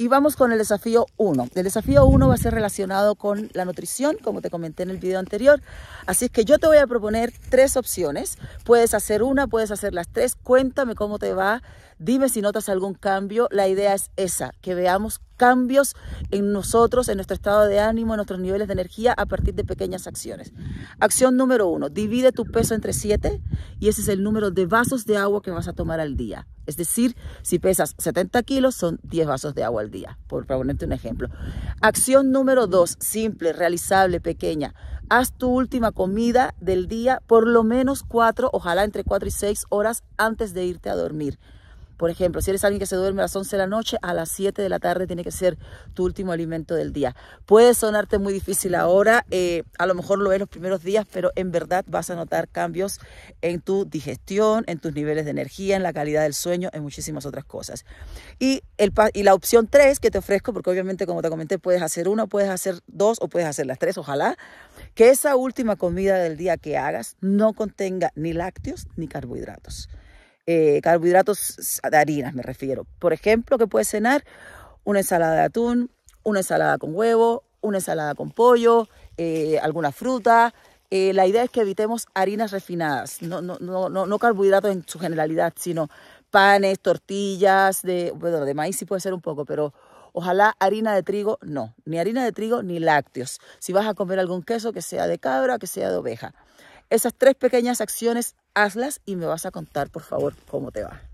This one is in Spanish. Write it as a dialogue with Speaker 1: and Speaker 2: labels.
Speaker 1: Y vamos con el desafío 1. El desafío 1 va a ser relacionado con la nutrición, como te comenté en el video anterior. Así es que yo te voy a proponer tres opciones. Puedes hacer una, puedes hacer las tres. Cuéntame cómo te va. Dime si notas algún cambio. La idea es esa, que veamos cambios en nosotros, en nuestro estado de ánimo, en nuestros niveles de energía a partir de pequeñas acciones. Acción número uno, divide tu peso entre siete y ese es el número de vasos de agua que vas a tomar al día. Es decir, si pesas 70 kilos, son 10 vasos de agua al día, por ponerte un ejemplo. Acción número dos, simple, realizable, pequeña. Haz tu última comida del día por lo menos cuatro, ojalá entre cuatro y seis horas antes de irte a dormir. Por ejemplo, si eres alguien que se duerme a las 11 de la noche, a las 7 de la tarde tiene que ser tu último alimento del día. Puede sonarte muy difícil ahora, eh, a lo mejor lo es los primeros días, pero en verdad vas a notar cambios en tu digestión, en tus niveles de energía, en la calidad del sueño, en muchísimas otras cosas. Y, y la opción 3 que te ofrezco, porque obviamente como te comenté, puedes hacer una, puedes hacer dos o puedes hacer las tres, ojalá, que esa última comida del día que hagas no contenga ni lácteos ni carbohidratos. Eh, carbohidratos de harinas, me refiero. Por ejemplo, que puede cenar una ensalada de atún, una ensalada con huevo, una ensalada con pollo, eh, alguna fruta. Eh, la idea es que evitemos harinas refinadas, no, no, no, no carbohidratos en su generalidad, sino panes, tortillas, de, de maíz sí puede ser un poco, pero ojalá harina de trigo, no, ni harina de trigo ni lácteos. Si vas a comer algún queso, que sea de cabra, que sea de oveja. Esas tres pequeñas acciones hazlas y me vas a contar, por favor, cómo te va.